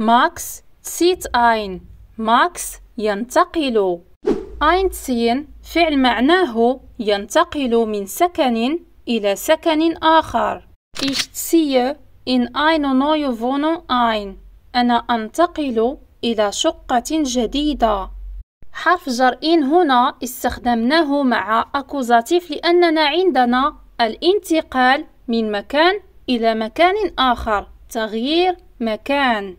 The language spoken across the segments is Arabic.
Max zieht ein. Max ينتقل. einziehen فعل معناه ينتقل من سكن إلى سكن آخر. Ich ziehe in eine neue Wohnung ein. أنا أنتقل إلى شقة جديدة. حرف جر إن هنا استخدمناه مع أكوزاتيف لأننا عندنا الانتقال من مكان إلى مكان آخر تغيير مكان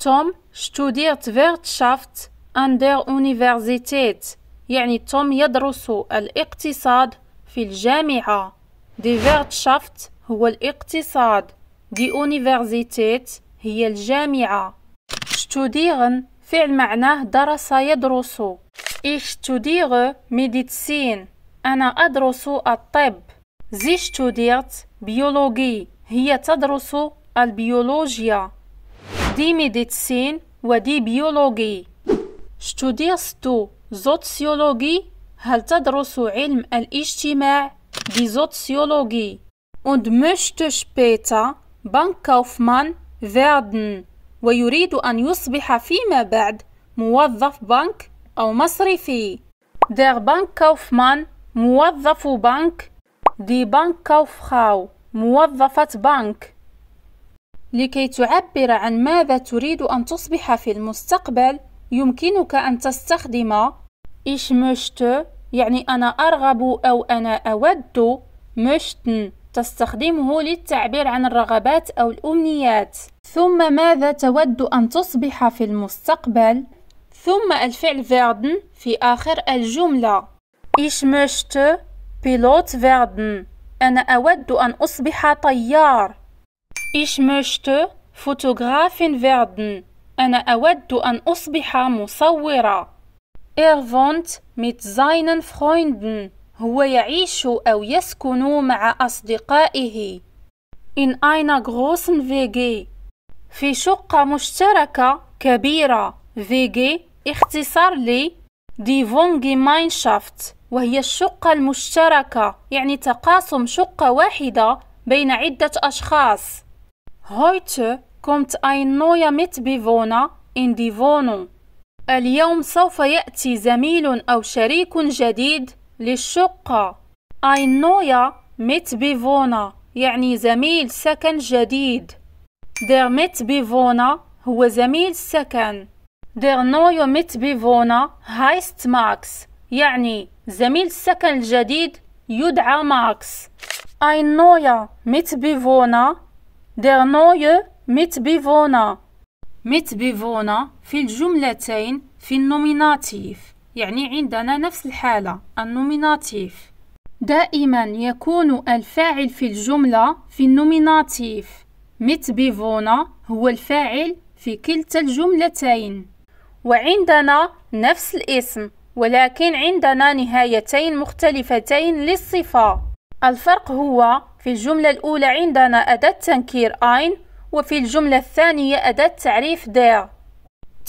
توم studiert Wirtschaft an der Universität يعني توم يدرس الاقتصاد في الجامعة دي Wirtschaft هو الاقتصاد دي Universität هي الجامعة studieren فعل معناه درس يدرس ich studiere Medizin أنا أدرس الطب sie studiert Biologie هي تدرس البيولوجيا دي ميديتسين ودي بيولوجي ستوديستو زوتسيولوجي هل تدرس علم الاجتماع دي زوتسيولوجي und möchte später بنكوفمان werden ويريد أن يصبح فيما بعد موظف بنك أو مصرفي Der Bankkaufmann موظف بنك دي بنكوفخاو موظفة بنك لكي تعبر عن ماذا تريد أن تصبح في المستقبل يمكنك أن تستخدم ich möchte يعني أنا أرغب أو أنا أود möchten تستخدمه للتعبير عن الرغبات أو الأمنيات ثم ماذا تود أن تصبح في المستقبل ثم الفعل werden في آخر الجملة ich möchte Pilot werden أنا أود أن أصبح طيار Ich möchte Fotografin werden. أنا أود أن أصبح مصورة. Er wohnt mit seinen Freunden. هو يعيش أو يسكن مع أصدقائه. In einer großen WG. في شقة مشتركة كبيرة. WG اختصار ل Die Wohngemeinschaft وهي الشقة المشتركة يعني تقاسم شقة واحدة بين عدة أشخاص. Heute kommt ein neuer Mitbewohner in die Wohnung. اليوم سوف يأتي زميل أو شريك جديد للشقة. Ein neuer Mitbewohner يعني زميل سكن جديد. Der Mitbewohner هو زميل سكن. Der neue Mitbewohner heißt Max يعني زميل السكن الجديد يدعى ماكس. Ein neuer Mitbewohner Der neue Mitbewohner Mitbewohner في الجملتين في النوميناتيف يعني عندنا نفس الحالة النوميناتيف دائما يكون الفاعل في الجملة في النوميناتيف Mitbewohner هو الفاعل في كلتا الجملتين وعندنا نفس الاسم ولكن عندنا نهايتين مختلفتين للصفة الفرق هو في الجملة الأولى عندنا أداة تنكير أين وفي الجملة الثانية أداة تعريف دير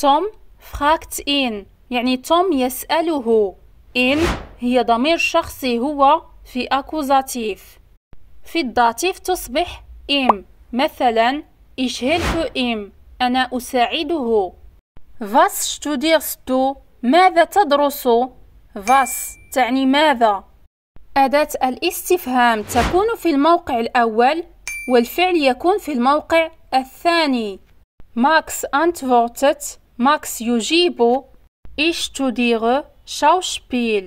توم فراكت إن يعني توم يسأله إن هي ضمير شخصي هو في أكوزاتيف في الداتيف تصبح إم مثلا Ich إم أنا أساعده فاس studierst ماذا تدرس؟ فاس تعني ماذا أداة الاستفهام تكون في الموقع الأول والفعل يكون في الموقع الثاني ماكس antwortet ماكس يجيب ich studiere Schauspiel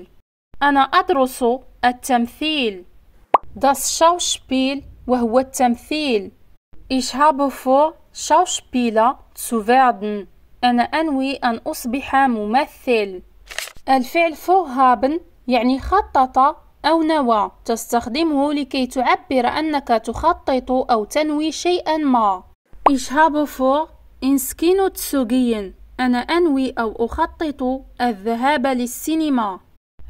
أنا أدرس التمثيل das Schauspiel وهو التمثيل ich habe vor Schauspieler zu werden أنا أنوي أن أصبح ممثل الفعل vorhaben يعني خطط أو نوى تستخدمه لكي تعبر أنك تخطط أو تنوي شيئا ما Ich habe vor, ins Kino zu gehen. أنا أنوي أو أخطط الذهاب للسينما.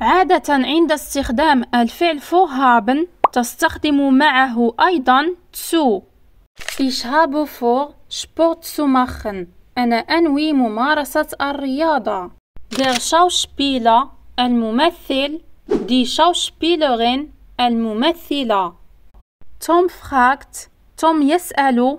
عادة عند استخدام الفعل هابن تستخدم معه أيضا تسو. Ich habe vor, Sport zu machen. أنا أنوي ممارسة الرياضة. Der Schauspieler الممثل دي شاوشبيلرين الممثلة توم فراكت توم يسأل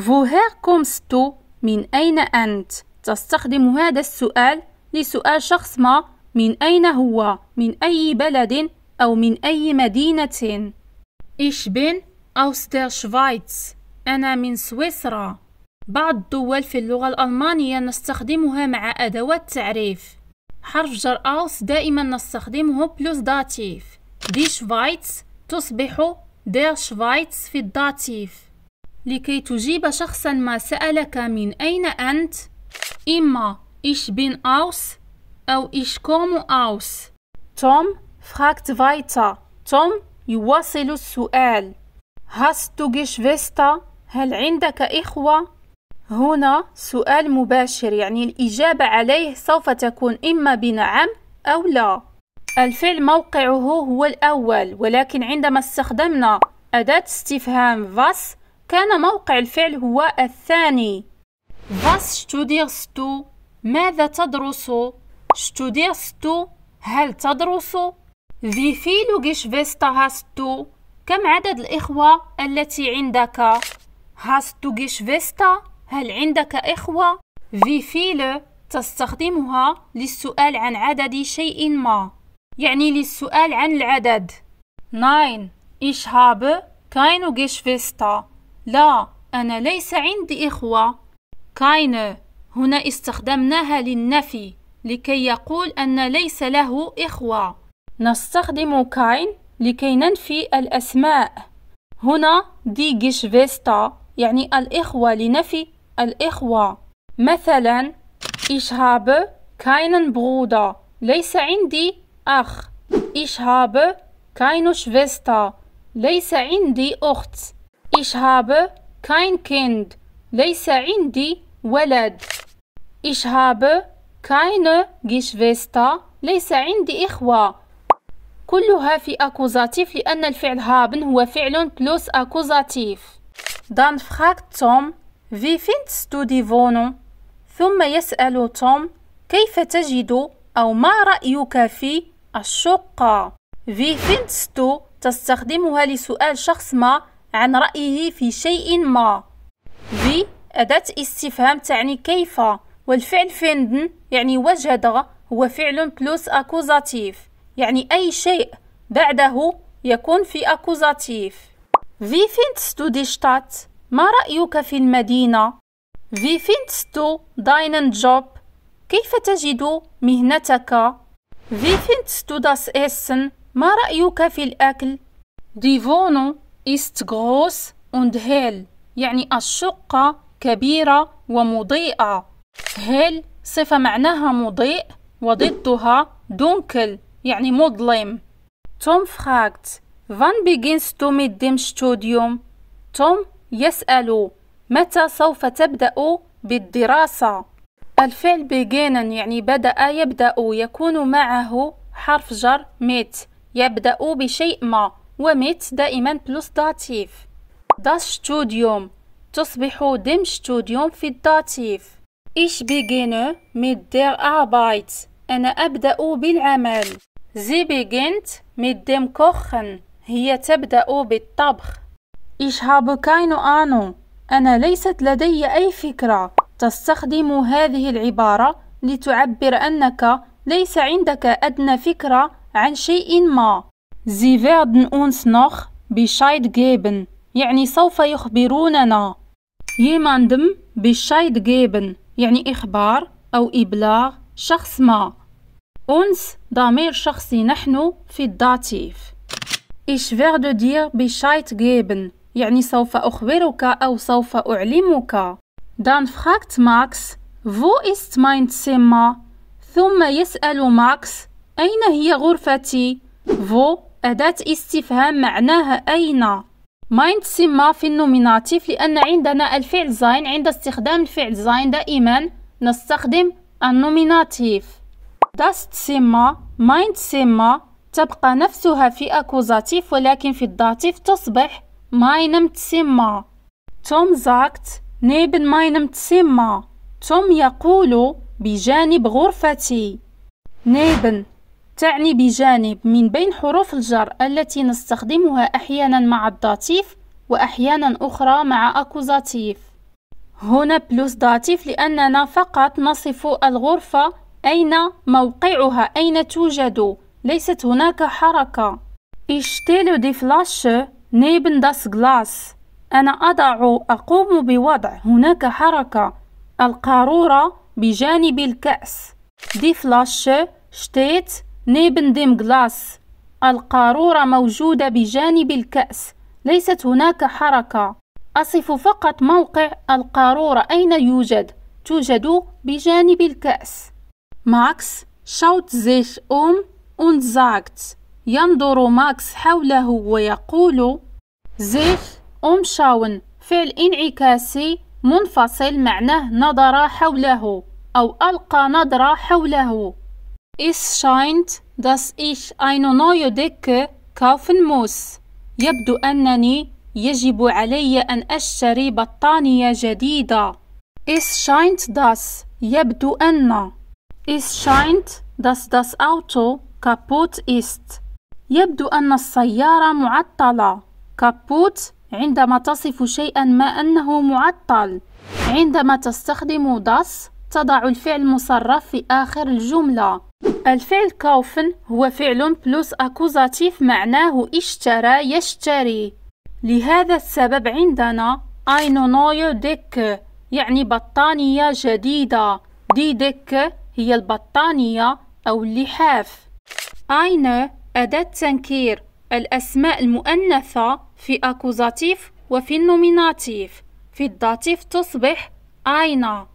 فو هير كومستو من أين أنت تستخدم هذا السؤال لسؤال شخص ما من أين هو من أي بلد أو من أي مدينة Ich bin aus der أنا من سويسرا بعض الدول في اللغة الألمانية نستخدمها مع أدوات تعريف حرف جر أوس دائما نستخدمه بلوس داتيف دي شفايتس تصبح دير شفايتس في الداتيف لكي تجيب شخصا ما سألك من أين أنت إما إيش بين أوس أو إيش كومو أوس توم فراكت فايتا توم يواصل السؤال جيش فيستا هل عندك إخوة هنا سؤال مباشر يعني الإجابة عليه سوف تكون إما بنعم أو لا الفعل موقعه هو الأول ولكن عندما استخدمنا أداة استفهام was كان موقع الفعل هو الثاني was studierst ماذا تدرس studierst هل تدرس في فيلو Geschwister hast du كم عدد الإخوة التي عندك hast du Geschwister هل عندك إخوة؟ في فيل تستخدمها للسؤال عن عدد شيء ما يعني للسؤال عن العدد إيش هاب كاينو جيش فيستا لا أنا ليس عندي إخوة كاين هنا استخدمناها للنفي لكي يقول أن ليس له إخوة نستخدم كاين لكي ننفي الأسماء هنا دي فيستا يعني الإخوة لنفي الإخوة مثلا إيش هابه كاينن برودا ليس عندي أخ إيش هابه كاينو شفيستا ليس عندي أخت إيش هابه كاين كيند ليس عندي ولد إيش هابه كاينو جيشفيستا ليس عندي إخوة كلها في أكوزاتيف لأن الفعل هابن هو فعل بلوس أكوزاتيف دان فراكتوم في findest دي فونو؟ ثم يسأل توم كيف تجد أو ما رأيك في الشقة؟ في findest تستخدمها لسؤال شخص ما عن رأيه في شيء ما. في أداة استفهام تعني كيف والفعل فيندن يعني وجد هو فعل بلوس أكوزاتيف يعني أي شيء بعده يكون في أكوزاتيف. في findest دي شتات؟ ما رأيك في المدينة؟ في فينتستو داينن جوب كيف تجد مهنتك؟ في فينتستو داس إسن ما رأيك في الأكل؟ دي فونو إست غروس أند هيل يعني الشقة كبيرة ومضيئة هيل صفة معناها مضيء وضدها دونكل يعني مظلم توم فراغت فان بيجينستو ميت ديم ستوديوم توم يسأل متى سوف تبدأ بالدراسة؟ الفعل beginnen يعني بدأ يبدأ يكون معه حرف جر ميت يبدأ بشيء ما وميت دائما بلس داتيف داس ستوديوم تصبح ديم ستوديوم في الداتيف إيش بيجينو mit der Arbeit أنا أبدأ بالعمل زي بيجينت mit dem كوخن هي تبدأ بالطبخ Ich habe keine Ahnung. أنا ليست لدي أي فكرة. تستخدم هذه العبارة لتعبر أنك ليس عندك أدنى فكرة عن شيء ما. Sie werden uns noch Bescheid geben. يعني سوف يخبروننا. jemandem Bescheid geben يعني إخبار أو إبلاغ شخص ما. uns ضمير شخصي نحن في الداتيف. Ich werde dir Bescheid geben يعني سوف أخبرك أو سوف أعلمك دان فراكت ماكس فو إست مايند سيما ثم يسأل ماكس أين هي غرفتي؟ فو أداة استفهام معناها أين؟ مايند سيما في النوميناتيف لأن عندنا الفعل زاين عند استخدام الفعل زاين دائما نستخدم النوميناتيف داست سيما مايند سيما تبقى نفسها في أكوزاتيف ولكن في الداتيف تصبح meinem Zimmer. توم sagt neben meinem Zimmer. توم يقول بجانب غرفتي. neben تعني بجانب من بين حروف الجر التي نستخدمها أحيانا مع الداتيف وأحيانا أخرى مع أكوزاتيف هنا بلوس داتيف لأننا فقط نصف الغرفة أين موقعها أين توجد ليست هناك حركة اشتيلو دي فلاش نيبن داس Glas أنا أضع أقوم بوضع هناك حركة القارورة بجانب الكأس دي فلاش شتيت نيبن ديم Glas القارورة موجودة بجانب الكأس ليست هناك حركة أصف فقط موقع القارورة أين يوجد توجد بجانب الكأس ماكس شوت زيش أم und sagt ينظر ماكس حوله ويقول زيخ أمشاون فعل انعكاسي منفصل معناه نظر حوله أو ألقى نظرة حوله إس شاينت داس إيش أين neue ديك kaufen موس يبدو أنني يجب علي أن أشتري بطانية جديدة. إس شاينت داس يبدو أن. إس شاينت داس داس أوتو كابوت إست يبدو أن السيارة معطلة كابوت عندما تصف شيئا ما أنه معطل عندما تستخدم داس تضع الفعل مصرف في آخر الجملة الفعل كوفن هو فعل بلوس أكوزاتيف معناه اشترى يشتري لهذا السبب عندنا أينو نويو ديك يعني بطانية جديدة دي ديك هي البطانية أو اللحاف أين أداة تنكير الأسماء المؤنثة في أكوزاتيف وفي النوميناتيف في الداتيف تصبح أينا